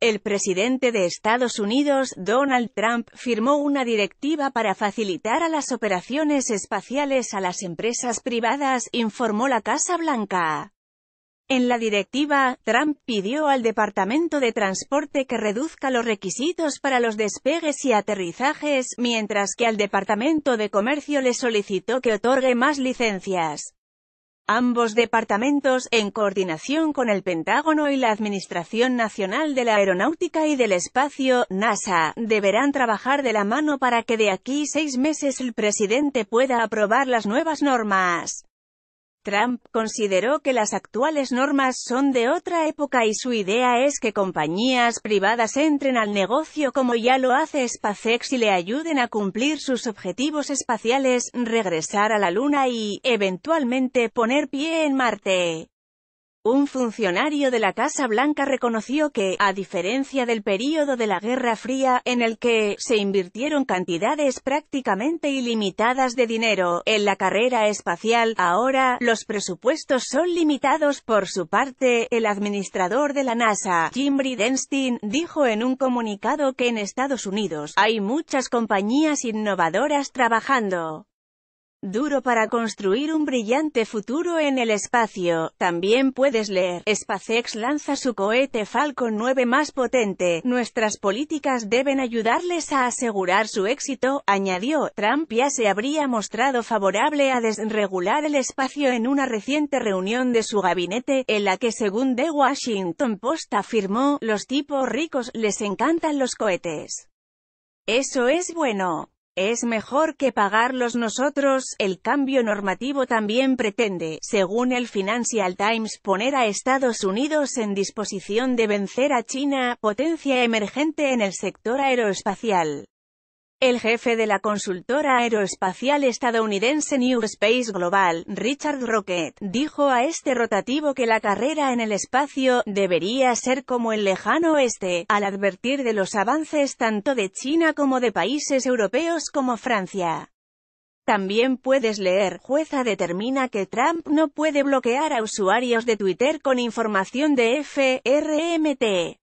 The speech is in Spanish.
El presidente de Estados Unidos, Donald Trump, firmó una directiva para facilitar a las operaciones espaciales a las empresas privadas, informó la Casa Blanca. En la directiva, Trump pidió al Departamento de Transporte que reduzca los requisitos para los despegues y aterrizajes, mientras que al Departamento de Comercio le solicitó que otorgue más licencias ambos departamentos, en coordinación con el Pentágono y la Administración Nacional de la Aeronáutica y del Espacio, NASA, deberán trabajar de la mano para que de aquí seis meses el presidente pueda aprobar las nuevas normas. Trump consideró que las actuales normas son de otra época y su idea es que compañías privadas entren al negocio como ya lo hace SpaceX y le ayuden a cumplir sus objetivos espaciales, regresar a la Luna y, eventualmente, poner pie en Marte. Un funcionario de la Casa Blanca reconoció que, a diferencia del período de la Guerra Fría, en el que se invirtieron cantidades prácticamente ilimitadas de dinero en la carrera espacial, ahora, los presupuestos son limitados. Por su parte, el administrador de la NASA, Jim Bridenstine, dijo en un comunicado que en Estados Unidos hay muchas compañías innovadoras trabajando duro para construir un brillante futuro en el espacio. También puedes leer, SpaceX lanza su cohete Falcon 9 más potente, nuestras políticas deben ayudarles a asegurar su éxito, añadió. Trump ya se habría mostrado favorable a desregular el espacio en una reciente reunión de su gabinete, en la que según The Washington Post afirmó, los tipos ricos les encantan los cohetes. Eso es bueno es mejor que pagarlos nosotros. El cambio normativo también pretende, según el Financial Times, poner a Estados Unidos en disposición de vencer a China, potencia emergente en el sector aeroespacial. El jefe de la consultora aeroespacial estadounidense New Space Global, Richard Rocket, dijo a este rotativo que la carrera en el espacio debería ser como el lejano oeste, al advertir de los avances tanto de China como de países europeos como Francia. También puedes leer, jueza determina que Trump no puede bloquear a usuarios de Twitter con información de FRMT.